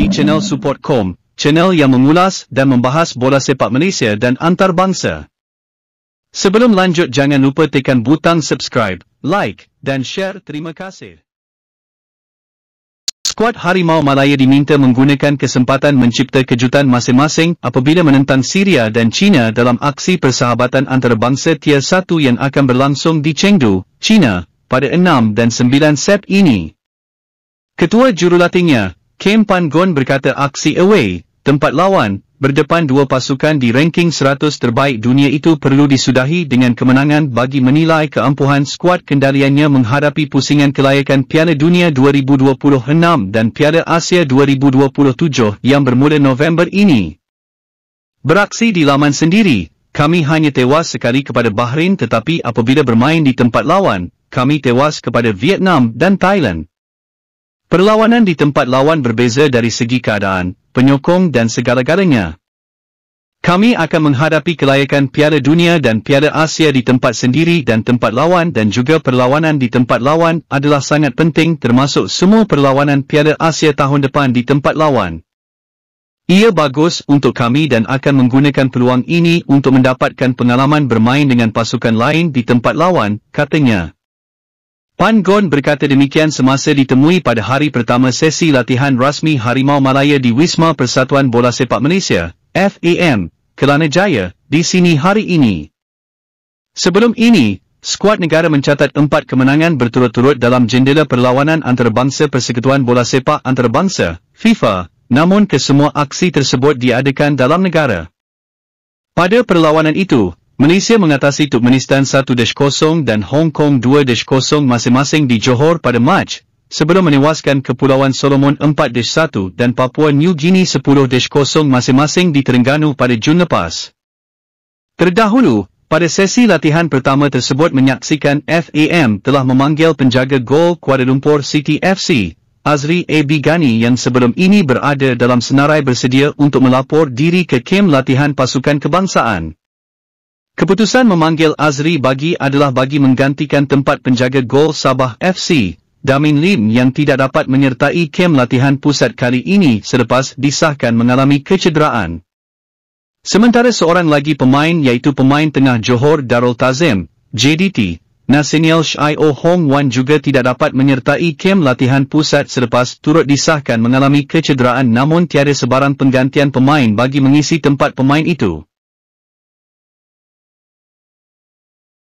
di channel support.com, channel yang mengulas dan membahas bola sepak Malaysia dan antarabangsa. Sebelum lanjut jangan lupa tekan butang subscribe, like dan share. Terima kasih. Skuad Harimau Malaya diminta menggunakan kesempatan mencipta kejutan masing-masing apabila menentang Syria dan China dalam aksi persahabatan antarabangsa Tier 1 yang akan berlangsung di Chengdu, China pada 6 dan 9 Sep ini. Ketua jurulatihnya, Kim Pan-gon berkata aksi away, tempat lawan, berdepan dua pasukan di ranking 100 terbaik dunia itu perlu disudahi dengan kemenangan bagi menilai keampuhan skuad kendaliannya menghadapi pusingan kelayakan Piala Dunia 2026 dan Piala Asia 2027 yang bermula November ini. Beraksi di laman sendiri, kami hanya tewas sekali kepada Bahrain tetapi apabila bermain di tempat lawan, kami tewas kepada Vietnam dan Thailand. Perlawanan di tempat lawan berbeza dari segi keadaan, penyokong dan segala-galanya. Kami akan menghadapi kelayakan Piala Dunia dan Piala Asia di tempat sendiri dan tempat lawan dan juga perlawanan di tempat lawan adalah sangat penting termasuk semua perlawanan Piala Asia tahun depan di tempat lawan. Ia bagus untuk kami dan akan menggunakan peluang ini untuk mendapatkan pengalaman bermain dengan pasukan lain di tempat lawan, katanya. Pan Gon berkata demikian semasa ditemui pada hari pertama sesi latihan rasmi Harimau Malaya di Wisma Persatuan Bola Sepak Malaysia, (FAM) Kelana Jaya, di sini hari ini. Sebelum ini, skuad negara mencatat empat kemenangan berturut-turut dalam jendela perlawanan antarabangsa Persekutuan Bola Sepak Antarabangsa, FIFA, namun kesemua aksi tersebut diadakan dalam negara. Pada perlawanan itu, Malaysia mengatasi Turkmenistan 1-0 dan Hong Kong 2-0 masing-masing di Johor pada Mac, sebelum menewaskan Kepulauan Solomon 4-1 dan Papua New Guinea 10-0 masing-masing di Terengganu pada Jun lepas. Terdahulu, pada sesi latihan pertama tersebut menyaksikan FAM telah memanggil penjaga gol Kuala Lumpur City FC, Azri A. B. Ghani yang sebelum ini berada dalam senarai bersedia untuk melapor diri ke Kim Latihan Pasukan Kebangsaan. Keputusan memanggil Azri Bagi adalah bagi menggantikan tempat penjaga gol Sabah FC, Damin Lim yang tidak dapat menyertai kem latihan pusat kali ini selepas disahkan mengalami kecederaan. Sementara seorang lagi pemain iaitu pemain tengah Johor Darul Tazim, JDT, Nasinyal O Hong Wan juga tidak dapat menyertai kem latihan pusat selepas turut disahkan mengalami kecederaan namun tiada sebarang penggantian pemain bagi mengisi tempat pemain itu.